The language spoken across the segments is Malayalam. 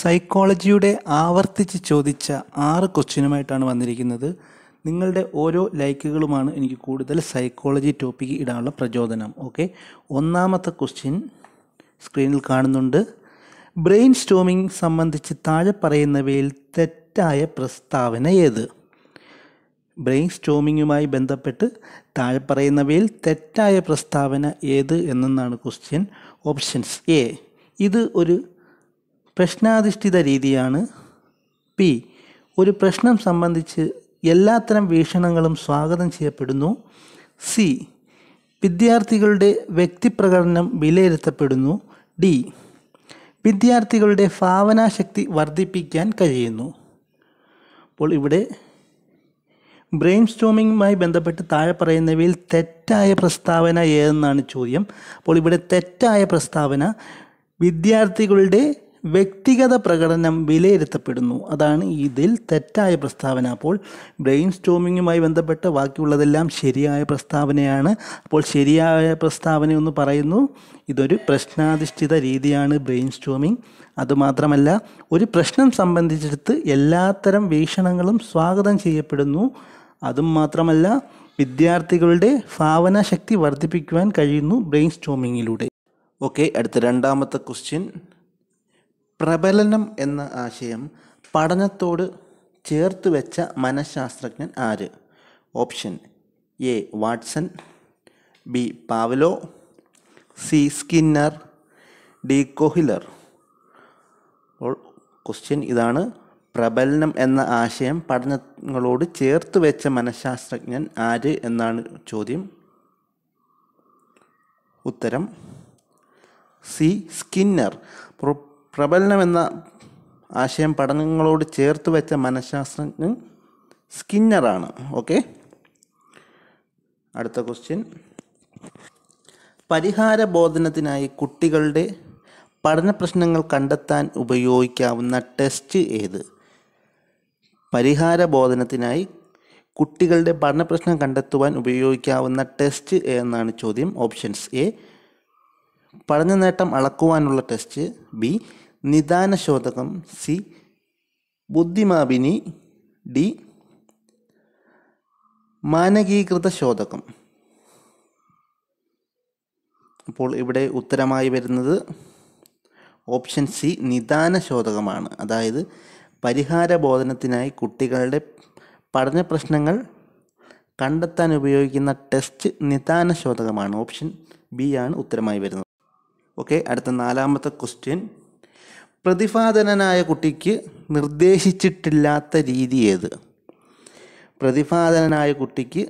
സൈക്കോളജിയുടെ ആവർത്തിച്ച് ചോദിച്ച ആറ് ക്വസ്റ്റ്യനുമായിട്ടാണ് വന്നിരിക്കുന്നത് നിങ്ങളുടെ ഓരോ ലൈക്കുകളുമാണ് എനിക്ക് കൂടുതൽ സൈക്കോളജി ടോപ്പിക്ക് ഇടാനുള്ള പ്രചോദനം ഓക്കെ ഒന്നാമത്തെ ക്വസ്റ്റ്യൻ സ്ക്രീനിൽ കാണുന്നുണ്ട് ബ്രെയിൻ സ്റ്റോമിങ് സംബന്ധിച്ച് താഴെ പറയുന്നവയിൽ തെറ്റായ പ്രസ്താവന ഏത് ബ്രെയിൻ സ്റ്റോമിങ്ങുമായി ബന്ധപ്പെട്ട് താഴെ പറയുന്നവയിൽ തെറ്റായ പ്രസ്താവന ഏത് എന്നാണ് ക്വസ്റ്റ്യൻ ഓപ്ഷൻസ് എ ഇത് ഒരു പ്രശ്നാധിഷ്ഠിത രീതിയാണ് പി ഒരു പ്രശ്നം സംബന്ധിച്ച് എല്ലാത്തരം വീക്ഷണങ്ങളും സ്വാഗതം ചെയ്യപ്പെടുന്നു സി വിദ്യാർത്ഥികളുടെ വ്യക്തിപ്രകടനം വിലയിരുത്തപ്പെടുന്നു ഡി വിദ്യാർത്ഥികളുടെ ഭാവനാശക്തി വർദ്ധിപ്പിക്കാൻ കഴിയുന്നു അപ്പോൾ ഇവിടെ ബ്രെയിൻ സ്റ്റോമിങ്ങുമായി ബന്ധപ്പെട്ട് താഴെ പറയുന്നവയിൽ തെറ്റായ പ്രസ്താവന ഏതെന്നാണ് ചോദ്യം അപ്പോൾ ഇവിടെ തെറ്റായ പ്രസ്താവന വിദ്യാർത്ഥികളുടെ വ്യക്തിഗത പ്രകടനം വിലയിരുത്തപ്പെടുന്നു അതാണ് ഇതിൽ തെറ്റായ പ്രസ്താവന അപ്പോൾ ബ്രെയിൻ സ്റ്റോമിങ്ങുമായി ബന്ധപ്പെട്ട ബാക്കിയുള്ളതെല്ലാം ശരിയായ പ്രസ്താവനയാണ് അപ്പോൾ ശരിയായ പ്രസ്താവന എന്ന് പറയുന്നു ഇതൊരു പ്രശ്നാധിഷ്ഠിത രീതിയാണ് ബ്രെയിൻ സ്റ്റോമിങ് അതുമാത്രമല്ല ഒരു പ്രശ്നം സംബന്ധിച്ചിടത്ത് എല്ലാത്തരം വീക്ഷണങ്ങളും സ്വാഗതം ചെയ്യപ്പെടുന്നു അതും മാത്രമല്ല വിദ്യാർത്ഥികളുടെ ഭാവനാശക്തി വർദ്ധിപ്പിക്കുവാൻ കഴിയുന്നു ബ്രെയിൻ സ്റ്റോമിങ്ങിലൂടെ ഓക്കെ അടുത്ത രണ്ടാമത്തെ ക്വസ്റ്റ്യൻ പ്രബലനം എന്ന ആശയം പഠനത്തോട് ചേർത്ത് വെച്ച മനഃശാസ്ത്രജ്ഞൻ ആര് option A Watson B Pavlov C Skinner D Kohler അപ്പോൾ ക്വസ്റ്റ്യൻ ഇതാണ് പ്രബലനം എന്ന ആശയം പഠനങ്ങളോട് ചേർത്ത് വെച്ച മനഃശാസ്ത്രജ്ഞൻ ആര് എന്നാണ് ചോദ്യം ഉത്തരം സി സ്കിന്നർ പ്രബലനം എന്ന ആശയം പഠനങ്ങളോട് ചേർത്ത് വെച്ച മനഃശാസ്ത്രജ്ഞൻ സ്കിന്നറാണ് ഓക്കെ അടുത്ത ക്വസ്റ്റ്യൻ പരിഹാര ബോധനത്തിനായി കുട്ടികളുടെ പഠന പ്രശ്നങ്ങൾ കണ്ടെത്താൻ ഉപയോഗിക്കാവുന്ന ടെസ്റ്റ് ഏത് പരിഹാര ബോധനത്തിനായി കുട്ടികളുടെ പഠന പ്രശ്നം കണ്ടെത്തുവാൻ ഉപയോഗിക്കാവുന്ന ടെസ്റ്റ് എന്നാണ് ചോദ്യം ഓപ്ഷൻസ് എ പഠന നേട്ടം അളക്കുവാനുള്ള ടെസ്റ്റ് ബി നിദാനശോധകം സി ബുദ്ധിമാപിനി ഡി മാനകീകൃത ശോധകം അപ്പോൾ ഇവിടെ ഉത്തരമായി വരുന്നത് ഓപ്ഷൻ സി നിദാന ശോധകമാണ് അതായത് പരിഹാര ബോധനത്തിനായി കുട്ടികളുടെ പഠന പ്രശ്നങ്ങൾ കണ്ടെത്താൻ ഉപയോഗിക്കുന്ന ടെസ്റ്റ് നിദാന ശോധകമാണ് ഓപ്ഷൻ ബി ആണ് ഉത്തരമായി വരുന്നത് ഓക്കെ അടുത്ത നാലാമത്തെ ക്വസ്റ്റ്യൻ പ്രതിഭാധനനായ കുട്ടിക്ക് നിർദ്ദേശിച്ചിട്ടില്ലാത്ത രീതി ഏത് പ്രതിഭാധനനായ കുട്ടിക്ക്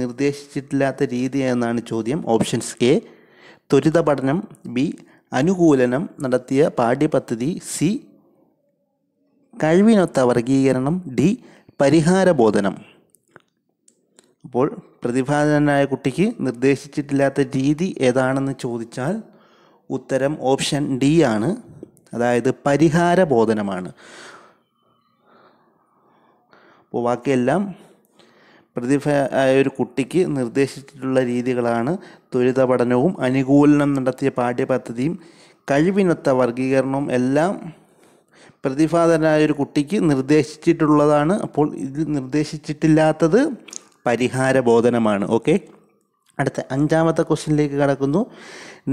നിർദ്ദേശിച്ചിട്ടില്ലാത്ത രീതി എന്നാണ് ചോദ്യം ഓപ്ഷൻസ് എ ത്വരിത പഠനം ബി അനുകൂലനം നടത്തിയ പാഠ്യപദ്ധതി സി കഴിവിനൊത്ത വർഗീകരണം ഡി പരിഹാരബോധനം അപ്പോൾ പ്രതിഭാദനായ കുട്ടിക്ക് നിർദ്ദേശിച്ചിട്ടില്ലാത്ത രീതി ഏതാണെന്ന് ചോദിച്ചാൽ ഉത്തരം ഓപ്ഷൻ ഡി ആണ് അതായത് പരിഹാര ബോധനമാണ് അപ്പോൾ ബാക്കിയെല്ലാം പ്രതിഭ ആയ ഒരു കുട്ടിക്ക് നിർദ്ദേശിച്ചിട്ടുള്ള രീതികളാണ് ത്വരിത പഠനവും അനുകൂലനം നടത്തിയ പാഠ്യപദ്ധതിയും കഴിവിനൊത്ത വർഗീകരണവും എല്ലാം പ്രതിഭാതനായ ഒരു കുട്ടിക്ക് നിർദ്ദേശിച്ചിട്ടുള്ളതാണ് അപ്പോൾ ഇത് നിർദ്ദേശിച്ചിട്ടില്ലാത്തത് പരിഹാര ബോധനമാണ് ഓക്കെ അടുത്ത അഞ്ചാമത്തെ ക്വസ്റ്റ്യനിലേക്ക് കടക്കുന്നു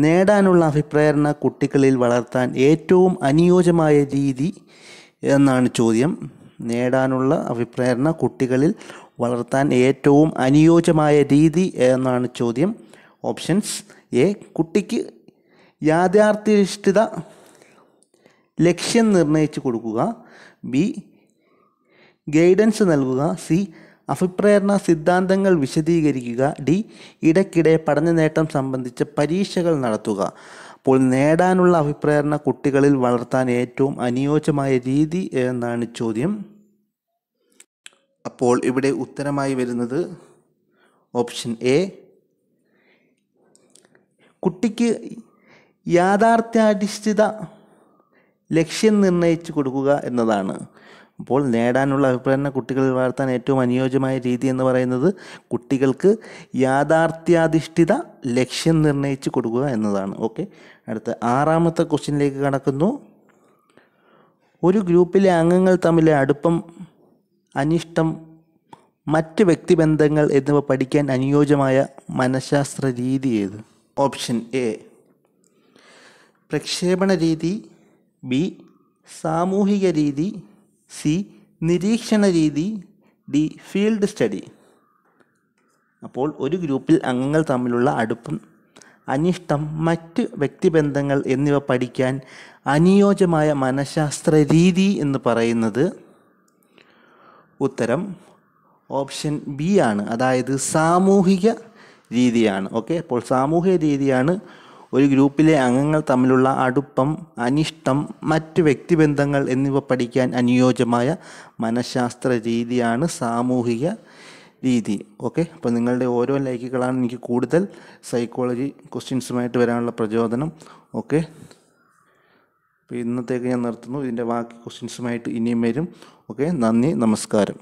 നേടാനുള്ള അഭിപ്രേരണ കുട്ടികളിൽ വളർത്താൻ ഏറ്റവും അനുയോജ്യമായ രീതി എന്നാണ് ചോദ്യം നേടാനുള്ള അഭിപ്രേരണ കുട്ടികളിൽ വളർത്താൻ ഏറ്റവും അനുയോജ്യമായ രീതി എന്നാണ് ചോദ്യം ഓപ്ഷൻസ് എ കുട്ടിക്ക് യാഥാർത്ഥ്യനിഷ്ഠിത ലക്ഷ്യം നിർണയിച്ചു കൊടുക്കുക ബി ഗൈഡൻസ് നൽകുക സി അഭിപ്രേരണ സിദ്ധാന്തങ്ങൾ വിശദീകരിക്കുക ഡി ഇടയ്ക്കിടെ പഠന നേട്ടം സംബന്ധിച്ച പരീക്ഷകൾ നടത്തുക അപ്പോൾ നേടാനുള്ള അഭിപ്രേരണ കുട്ടികളിൽ വളർത്താൻ ഏറ്റവും അനുയോജ്യമായ രീതി എന്നാണ് ചോദ്യം അപ്പോൾ ഇവിടെ ഉത്തരമായി വരുന്നത് ഓപ്ഷൻ എ കുട്ടിക്ക് യാഥാർത്ഥ്യാധിഷ്ഠിത ലക്ഷ്യം നിർണ്ണയിച്ചു കൊടുക്കുക എന്നതാണ് അപ്പോൾ നേടാനുള്ള അഭിപ്രായ കുട്ടികളിൽ വളർത്താൻ ഏറ്റവും അനുയോജ്യമായ രീതി എന്ന് പറയുന്നത് കുട്ടികൾക്ക് യാഥാർത്ഥ്യാധിഷ്ഠിത ലക്ഷ്യം നിർണ്ണയിച്ച് കൊടുക്കുക എന്നതാണ് ഓക്കെ അടുത്ത ആറാമത്തെ ക്വസ്റ്റ്യനിലേക്ക് കടക്കുന്നു ഒരു ഗ്രൂപ്പിലെ അംഗങ്ങൾ തമ്മിലെ അടുപ്പം അനിഷ്ടം മറ്റ് വ്യക്തിബന്ധങ്ങൾ എന്നിവ പഠിക്കാൻ അനുയോജ്യമായ മനഃശാസ്ത്ര രീതി ഏത് ഓപ്ഷൻ എ പ്രക്ഷേപണ രീതി ബി സാമൂഹിക രീതി സി നിരീക്ഷണ രീതി ഡി ഫീൽഡ് സ്റ്റഡി അപ്പോൾ ഒരു ഗ്രൂപ്പിൽ അംഗങ്ങൾ തമ്മിലുള്ള അടുപ്പം അനിഷ്ടം മറ്റ് വ്യക്തിബന്ധങ്ങൾ എന്നിവ പഠിക്കാൻ അനുയോജ്യമായ മനഃശാസ്ത്ര രീതി എന്ന് പറയുന്നത് ഉത്തരം ഓപ്ഷൻ ബി ആണ് അതായത് സാമൂഹിക രീതിയാണ് ഓക്കെ അപ്പോൾ സാമൂഹിക രീതിയാണ് ഒരു ഗ്രൂപ്പിലെ അംഗങ്ങൾ തമ്മിലുള്ള അടുപ്പം അനിഷ്ടം മറ്റ് വ്യക്തിബന്ധങ്ങൾ എന്നിവ പഠിക്കാൻ അനുയോജ്യമായ മനഃശാസ്ത്ര രീതിയാണ് സാമൂഹിക രീതി ഓക്കെ അപ്പോൾ നിങ്ങളുടെ ഓരോ ലൈക്കുകളാണ് എനിക്ക് കൂടുതൽ സൈക്കോളജി ക്വസ്റ്റ്യൻസുമായിട്ട് വരാനുള്ള പ്രചോദനം ഓക്കെ അപ്പോൾ ഇന്നത്തേക്ക് ഞാൻ നിർത്തുന്നു ഇതിൻ്റെ ബാക്കി ക്വസ്റ്റ്യൻസുമായിട്ട് ഇനിയും വരും ഓക്കെ നന്ദി നമസ്കാരം